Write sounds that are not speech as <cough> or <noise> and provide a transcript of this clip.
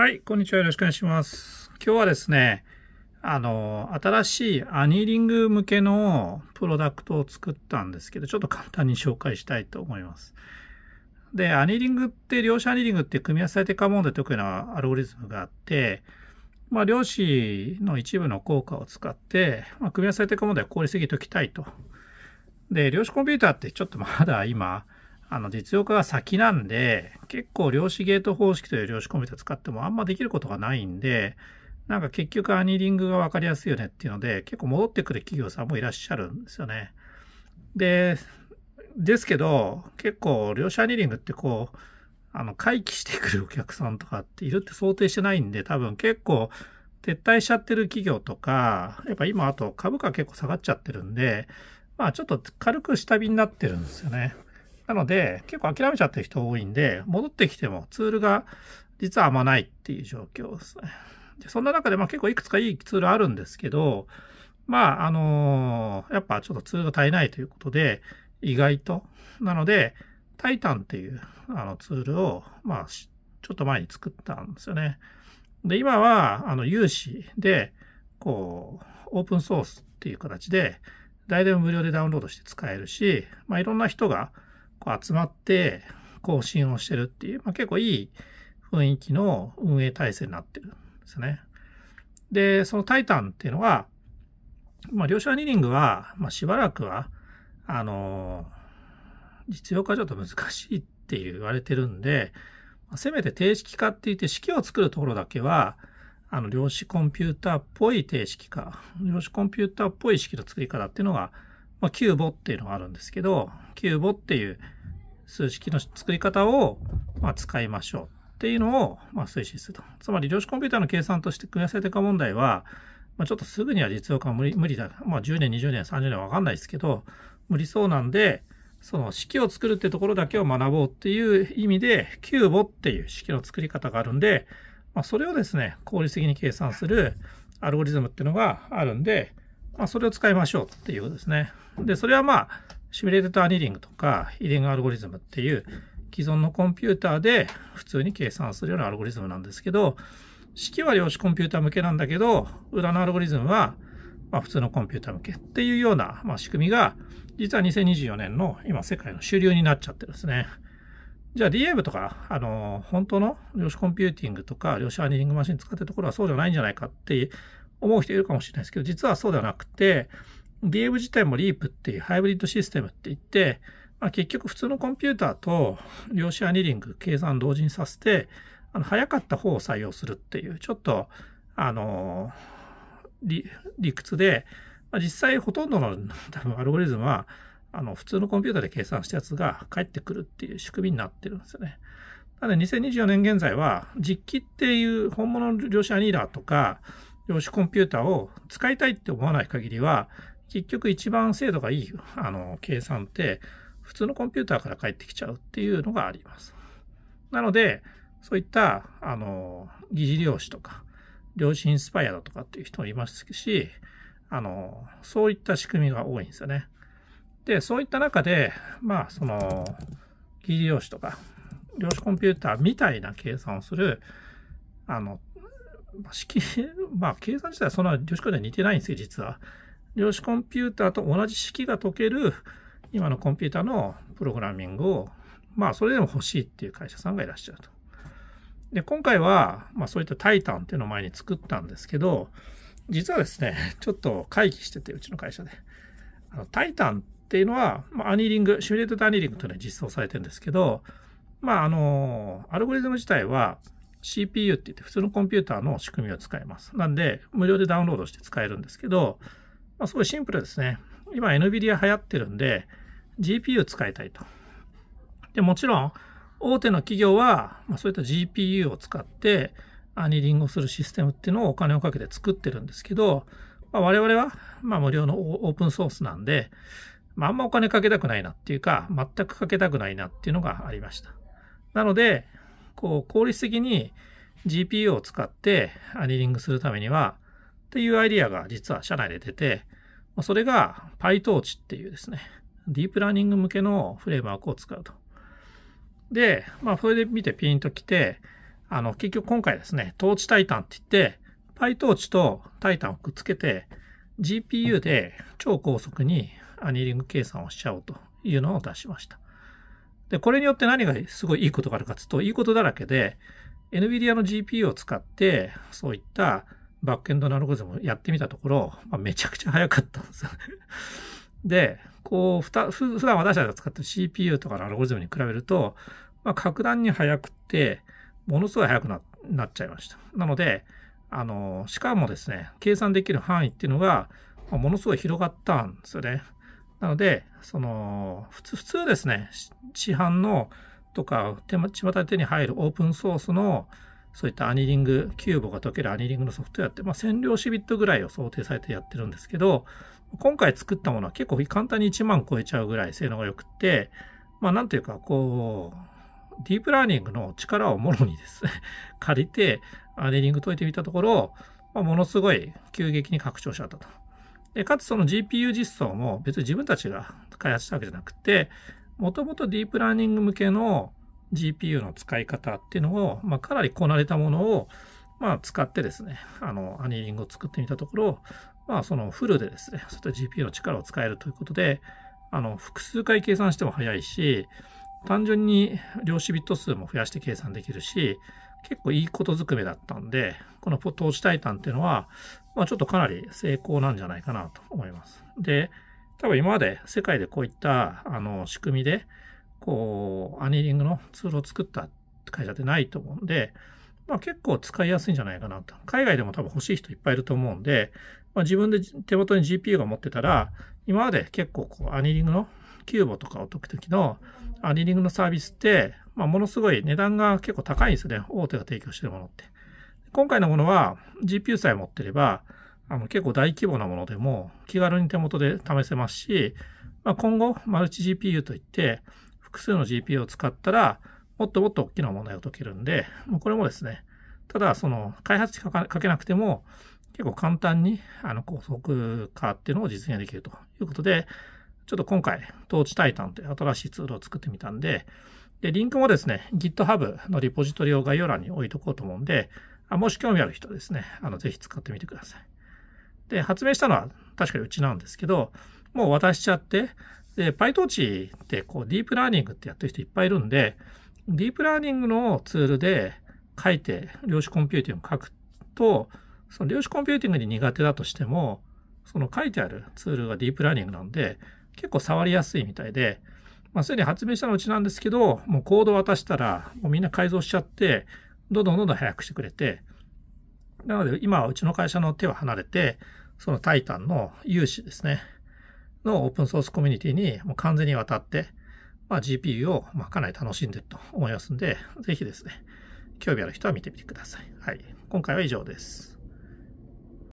はい、こんにちは。よろしくお願いします。今日はですね、あの、新しいアニーリング向けのプロダクトを作ったんですけど、ちょっと簡単に紹介したいと思います。で、アニーリングって、量子アニーリングって組み合わせ定価問題得意なアルゴリズムがあって、まあ、量子の一部の効果を使って、まあ、組み合わせ定価問題を効率的に解きたいと。で、量子コンピューターってちょっとまだ今、あの、実用化が先なんで、結構量子ゲート方式という量子コンピューター使ってもあんまできることがないんで、なんか結局アニーリングが分かりやすいよねっていうので、結構戻ってくる企業さんもいらっしゃるんですよね。で、ですけど、結構量子アニーリングってこう、あの、回帰してくるお客さんとかっているって想定してないんで、多分結構撤退しちゃってる企業とか、やっぱ今あと株価結構下がっちゃってるんで、まあちょっと軽く下火になってるんですよね。うんなので、結構諦めちゃってる人多いんで、戻ってきてもツールが実はあんまないっていう状況ですね。でそんな中で、まあ結構いくつかいいツールあるんですけど、まあ、あのー、やっぱちょっとツールが足りないということで、意外と。なので、タイタンっていうあのツールを、まあ、ちょっと前に作ったんですよね。で、今は、あの、有志で、こう、オープンソースっていう形で、誰でも無料でダウンロードして使えるし、まあ、いろんな人が、こう集まって更新をしてるっていう、まあ、結構いい雰囲気の運営体制になってるんですね。で、そのタイタンっていうのは、まあ、両者ニリングは、まあ、しばらくは、あのー、実用化ちょっと難しいって言われてるんで、まあ、せめて定式化って言って式を作るところだけは、あの、量子コンピューターっぽい定式化、量子コンピューターっぽい式の作り方っていうのが、まあ、キューボっていうのがあるんですけど、キューボっていう数式の作り方を、ま使いましょうっていうのを、ま推進すると。つまり量子コンピューターの計算として組み合わせてか問題は、まあ、ちょっとすぐには実用化は無理無理だ。まあ、10年、20年、30年はわかんないですけど、無理そうなんで、その式を作るってところだけを学ぼうっていう意味で、キューボっていう式の作り方があるんで、まあ、それをですね、効率的に計算するアルゴリズムっていうのがあるんで、まあ、それを使いましょうっていうことですね。で、それはまあ、シミュレーターアニリングとか、イーリングアルゴリズムっていう、既存のコンピューターで普通に計算するようなアルゴリズムなんですけど、式は量子コンピューター向けなんだけど、裏のアルゴリズムは、まあ、普通のコンピューター向けっていうような、まあ、仕組みが、実は2024年の今世界の主流になっちゃってるんですね。じゃあ DM とか、あの、本当の量子コンピューティングとか量子アニリングマシン使ってるところはそうじゃないんじゃないかっていう、思う人いるかもしれないですけど、実はそうではなくて、d ーム自体もリープっていうハイブリッドシステムって言って、まあ、結局普通のコンピューターと量子アニリング計算同時にさせて、あの早かった方を採用するっていう、ちょっと、あの理、理屈で、まあ、実際ほとんどの <laughs> 多分アルゴリズムは、あの、普通のコンピューターで計算したやつが返ってくるっていう仕組みになってるんですよね。なので2024年現在は実機っていう本物の量子アニーラーとか、量子コンピューターを使いたいって思わない限りは、結局一番精度がいいあの計算って、普通のコンピューターから返ってきちゃうっていうのがあります。なので、そういった、あの、疑似量子とか、量子インスパイアだとかっていう人もいますし、あの、そういった仕組みが多いんですよね。で、そういった中で、まあ、その、疑似量子とか、量子コンピューターみたいな計算をする、あの、まあ、式、<laughs> まあ、計算自体はそんな量子コンピューターに似てないんですよ、実は。量子コンピューターと同じ式が解ける、今のコンピューターのプログラミングを、まあ、それでも欲しいっていう会社さんがいらっしゃると。で、今回は、まあ、そういったタイタンっていうのを前に作ったんですけど、実はですね、<laughs> ちょっと会議してて、うちの会社で。あのタイタンっていうのは、まあ、アニーリング、シミュレートドアニーリングというのは実装されてるんですけど、まあ、あの、アルゴリズム自体は、CPU って言って普通のコンピューターの仕組みを使います。なんで、無料でダウンロードして使えるんですけど、まあ、すごいシンプルですね。今 NVIDIA 流行ってるんで、GPU 使いたいと。で、もちろん、大手の企業は、まあ、そういった GPU を使って、アニリングをするシステムっていうのをお金をかけて作ってるんですけど、まあ、我々は、まあ、無料のオープンソースなんで、まあ、あんまお金かけたくないなっていうか、全くかけたくないなっていうのがありました。なので、こう効率的に GPU を使ってアニリングするためにはっていうアイディアが実は社内で出て、それが PyTorch っていうですね、ディープラーニング向けのフレームワークを使うと。で、まあ、それで見てピンと来て、あの、結局今回ですね、トーチタイタンって言って、PyTorch とタイタンをくっつけて、GPU で超高速にアニリング計算をしちゃおうというのを出しました。で、これによって何がすごいいいことがあるかというと、いいことだらけで、NVIDIA の GPU を使って、そういったバックエンドのアルゴリズムをやってみたところ、まあ、めちゃくちゃ早かったんですよ <laughs> で、こう、ふた、普段私たちが使ってる CPU とかのアルゴリズムに比べると、まあ、格段に早くって、ものすごい早くななっちゃいました。なので、あの、しかもですね、計算できる範囲っていうのが、まあ、ものすごい広がったんですよね。なので、その、普通、普通ですね、市販のとか、手間、また手に入るオープンソースの、そういったアニリング、キューボが解けるアニリングのソフトウェアって、まあ、占領シビットぐらいを想定されてやってるんですけど、今回作ったものは結構簡単に1万超えちゃうぐらい性能が良くて、まあ、なんというか、こう、ディープラーニングの力をもろにですね借りて、アニリング解いてみたところ、まあ、ものすごい急激に拡張しちゃったと。で、かつその GPU 実装も別に自分たちが開発したわけじゃなくて、もともとディープラーニング向けの GPU の使い方っていうのを、まあ、かなりこなれたものを、まあ、使ってですね、あの、アニーリングを作ってみたところ、まあ、そのフルでですね、そういった GPU の力を使えるということで、あの、複数回計算しても早いし、単純に量子ビット数も増やして計算できるし、結構いいことずくめだったんで、この投資タイタンっていうのは、まあ、ちょっとかなり成功なんじゃないかなと思います。で、多分今まで世界でこういったあの仕組みで、こう、アニーリングのツールを作った会社ってないと思うんで、まあ、結構使いやすいんじゃないかなと。海外でも多分欲しい人いっぱいいると思うんで、まあ、自分で手元に GPU が持ってたら、今まで結構こうアニーリングのキューボとかを解くときのアニーリングのサービスって、まあ、ものすごい値段が結構高いんですね。大手が提供してるものって。今回のものは GPU さえ持ってれば、あの結構大規模なものでも気軽に手元で試せますし、まあ、今後、マルチ GPU といって、複数の GPU を使ったら、もっともっと大きな問題を解けるんで、もうこれもですね、ただ、その、開発費かけなくても、結構簡単に、あの、高速化っていうのを実現できるということで、ちょっと今回、トーチタイタンという新しいツールを作ってみたんで、で、リンクもですね、GitHub のリポジトリを概要欄に置いとこうと思うんで、あもし興味ある人ですね、あの、ぜひ使ってみてください。で、発明したのは確かにうちなんですけど、もう渡しちゃって、で、PyTorch ってこう、ディープラーニングってやってる人いっぱいいるんで、ディープラーニングのツールで書いて、量子コンピューティングを書くと、その量子コンピューティングに苦手だとしても、その書いてあるツールがディープラーニングなんで、結構触りやすいみたいで、まあ、すでに発明したのうちなんですけど、もうコード渡したら、もうみんな改造しちゃって、どんどんどんどん早くしてくれて、なので今はうちの会社の手を離れて、そのタイタンの有志ですね、のオープンソースコミュニティにもう完全に渡って、まあ、GPU をまあかなり楽しんでると思いますんで、ぜひですね、興味ある人は見てみてください。はい。今回は以上です。